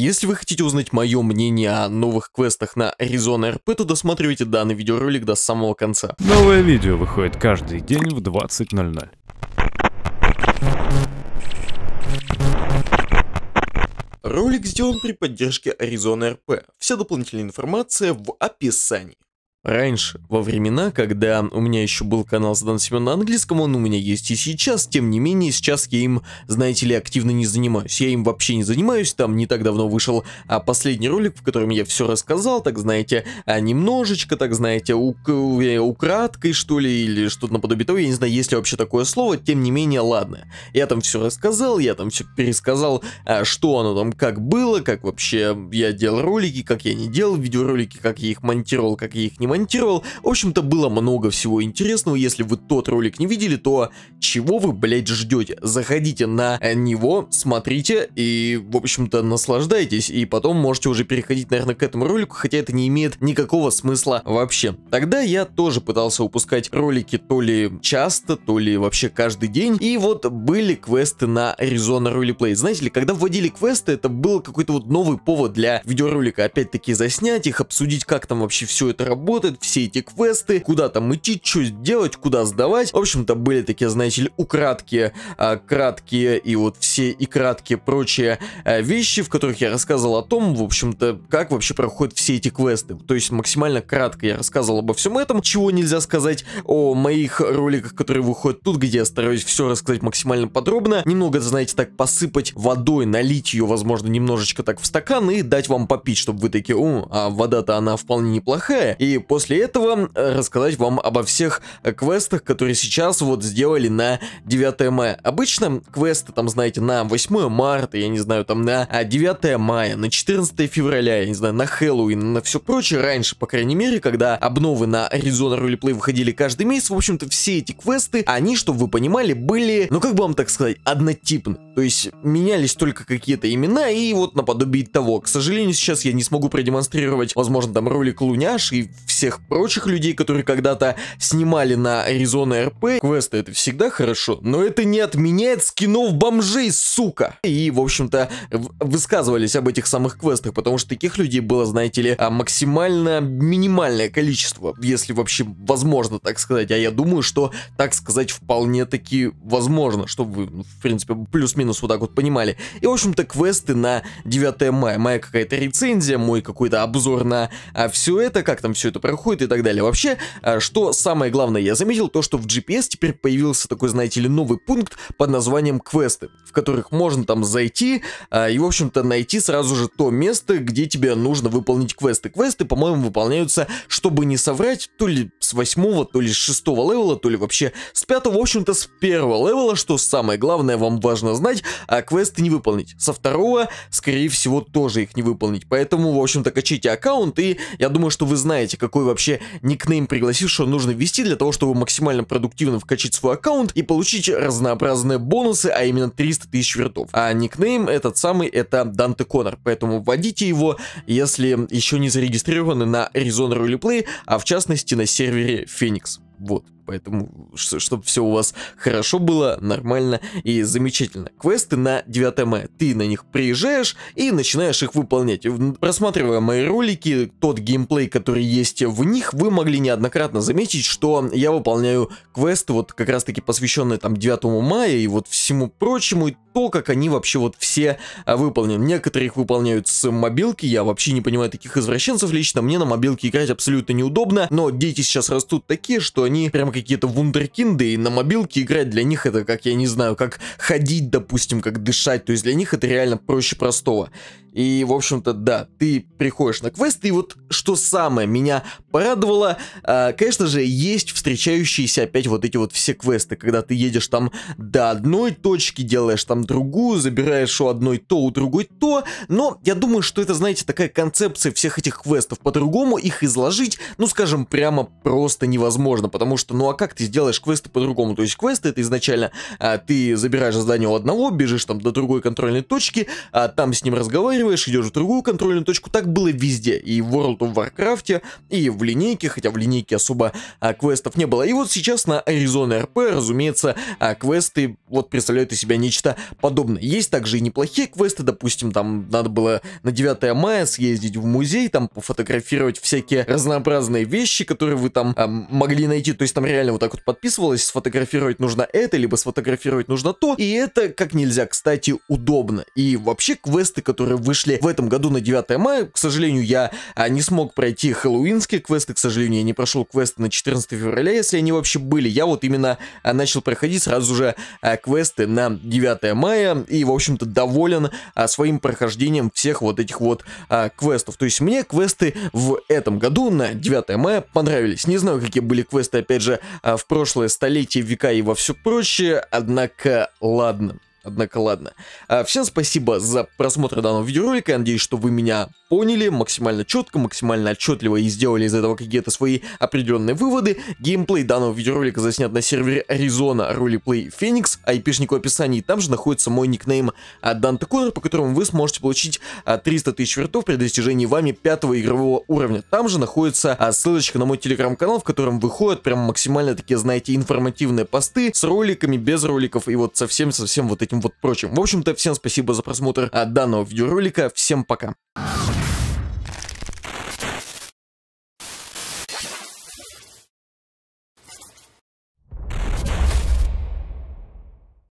Если вы хотите узнать мое мнение о новых квестах на Arizona RP, то досматривайте данный видеоролик до самого конца. Новое видео выходит каждый день в 20.00. Ролик сделан при поддержке Arizona RP. Вся дополнительная информация в описании. Раньше, во времена, когда у меня еще был канал задан Семен на английском, он у меня есть и сейчас, тем не менее, сейчас я им, знаете ли, активно не занимаюсь. Я им вообще не занимаюсь, там не так давно вышел а, последний ролик, в котором я все рассказал, так знаете, а немножечко, так знаете, ук э, украдкой, что ли, или что-то наподобие того, я не знаю, есть ли вообще такое слово, тем не менее, ладно. Я там все рассказал, я там все пересказал, а, что оно там, как было, как вообще я делал ролики, как я не делал видеоролики, как я их монтировал, как я их не монтировал. В общем-то, было много всего интересного. Если вы тот ролик не видели, то чего вы, блядь, ждете? Заходите на него, смотрите и, в общем-то, наслаждайтесь. И потом можете уже переходить, наверное, к этому ролику, хотя это не имеет никакого смысла вообще. Тогда я тоже пытался упускать ролики то ли часто, то ли вообще каждый день. И вот были квесты на Arizona Roleplay. Знаете ли, когда вводили квесты, это был какой-то вот новый повод для видеоролика. Опять-таки заснять их, обсудить, как там вообще все это работает работает, все эти квесты, куда там идти, что делать, куда сдавать. В общем-то, были такие, знаете ли, украдки, а, краткие и вот все и краткие прочие а, вещи, в которых я рассказывал о том, в общем-то, как вообще проходят все эти квесты. То есть максимально кратко я рассказывал обо всем этом, чего нельзя сказать о моих роликах, которые выходят тут, где я стараюсь все рассказать максимально подробно. Немного, знаете, так посыпать водой, налить ее, возможно, немножечко так в стакан и дать вам попить, чтобы вы такие, о, а вода-то она вполне неплохая. И после этого э, рассказать вам обо всех э, квестах, которые сейчас вот сделали на 9 мая. Обычно квесты там, знаете, на 8 марта, я не знаю, там на 9 а, мая, на 14 февраля, я не знаю, на Хэллоуин, на все прочее. Раньше, по крайней мере, когда обновы на Arizona Roleplay выходили каждый месяц, в общем-то, все эти квесты, они, чтобы вы понимали, были, ну как бы вам так сказать, однотипны. То есть менялись только какие-то имена и вот наподобие того. К сожалению, сейчас я не смогу продемонстрировать, возможно, там ролик Луняш и все всех прочих людей, которые когда-то снимали на Аризона РП. Квесты это всегда хорошо, но это не отменяет скинов бомжей, сука. И, в общем-то, высказывались об этих самых квестах, потому что таких людей было, знаете ли, а, максимально минимальное количество, если вообще возможно так сказать. А я думаю, что так сказать вполне-таки возможно, чтобы вы, ну, в принципе, плюс-минус вот так вот понимали. И, в общем-то, квесты на 9 мая. Моя какая-то рецензия, мой какой-то обзор на а все это, как там все это проходит и так далее. Вообще, э, что самое главное, я заметил то, что в GPS теперь появился такой, знаете ли, новый пункт под названием квесты, в которых можно там зайти э, и, в общем-то, найти сразу же то место, где тебе нужно выполнить квесты. Квесты, по-моему, выполняются, чтобы не соврать, то ли с восьмого, то ли с шестого левела, то ли вообще с пятого, в общем-то, с первого левела, что самое главное вам важно знать, а квесты не выполнить. Со второго, скорее всего, тоже их не выполнить. Поэтому, в общем-то, качайте аккаунт, и я думаю, что вы знаете, какой какой вообще никнейм пригласил, что нужно ввести для того, чтобы максимально продуктивно вкачать свой аккаунт и получить разнообразные бонусы, а именно 300 тысяч вертов. А никнейм этот самый это Данте Конор, поэтому вводите его, если еще не зарегистрированы на Arizona Roleplay, а в частности на сервере Феникс. Вот. Поэтому, чтобы все у вас хорошо было, нормально и замечательно. Квесты на 9 мая. Ты на них приезжаешь и начинаешь их выполнять. Просматривая мои ролики, тот геймплей, который есть в них, вы могли неоднократно заметить, что я выполняю квесты, вот как раз таки посвященные там 9 мая и вот всему прочему, и то, как они вообще вот все а, выполнены. Некоторые их выполняют с мобилки, я вообще не понимаю таких извращенцев лично, мне на мобилке играть абсолютно неудобно, но дети сейчас растут такие, что они прям какие-то вундеркинды, и на мобилке играть для них это как, я не знаю, как ходить, допустим, как дышать. То есть для них это реально проще простого. И, в общем-то, да, ты приходишь на квест, и вот что самое меня порадовало, э, конечно же, есть встречающиеся опять вот эти вот все квесты, когда ты едешь там до одной точки, делаешь там другую, забираешь у одной то, у другой то, но я думаю, что это, знаете, такая концепция всех этих квестов, по-другому их изложить, ну, скажем, прямо просто невозможно, потому что, ну, а как ты сделаешь квесты по-другому? То есть квесты это изначально э, ты забираешь задание у одного, бежишь там до другой контрольной точки, э, там с ним разговариваешь, перескакиваешь, идешь в другую контрольную точку. Так было везде. И в World of Warcraft, и в линейке, хотя в линейке особо а, квестов не было. И вот сейчас на Arizona RP, разумеется, а, квесты вот представляют из себя нечто подобное. Есть также и неплохие квесты, допустим, там надо было на 9 мая съездить в музей, там пофотографировать всякие разнообразные вещи, которые вы там а, могли найти. То есть там реально вот так вот подписывалось, сфотографировать нужно это, либо сфотографировать нужно то. И это как нельзя, кстати, удобно. И вообще квесты, которые вышли в этом году на 9 мая. К сожалению, я а, не смог пройти хэллоуинские квесты, к сожалению, я не прошел квесты на 14 февраля, если они вообще были. Я вот именно а, начал проходить сразу же а, квесты на 9 мая и, в общем-то, доволен а, своим прохождением всех вот этих вот а, квестов. То есть мне квесты в этом году на 9 мая понравились. Не знаю, какие были квесты, опять же, а, в прошлое столетие, века и во все прочее, однако ладно. Однако ладно. А, всем спасибо за просмотр данного видеоролика. надеюсь, что вы меня поняли максимально четко, максимально отчетливо и сделали из этого какие-то свои определенные выводы. Геймплей данного видеоролика заснят на сервере Arizona Roleplay Phoenix. Айпишник в описании. Там же находится мой никнейм а, Данте Конор, по которому вы сможете получить 300 а, тысяч вертов при достижении вами пятого игрового уровня. Там же находится а, ссылочка на мой телеграм-канал, в котором выходят прям максимально такие, знаете, информативные посты с роликами, без роликов и вот совсем-совсем вот этим вот прочим. В общем-то, всем спасибо за просмотр а, данного видеоролика. Всем пока.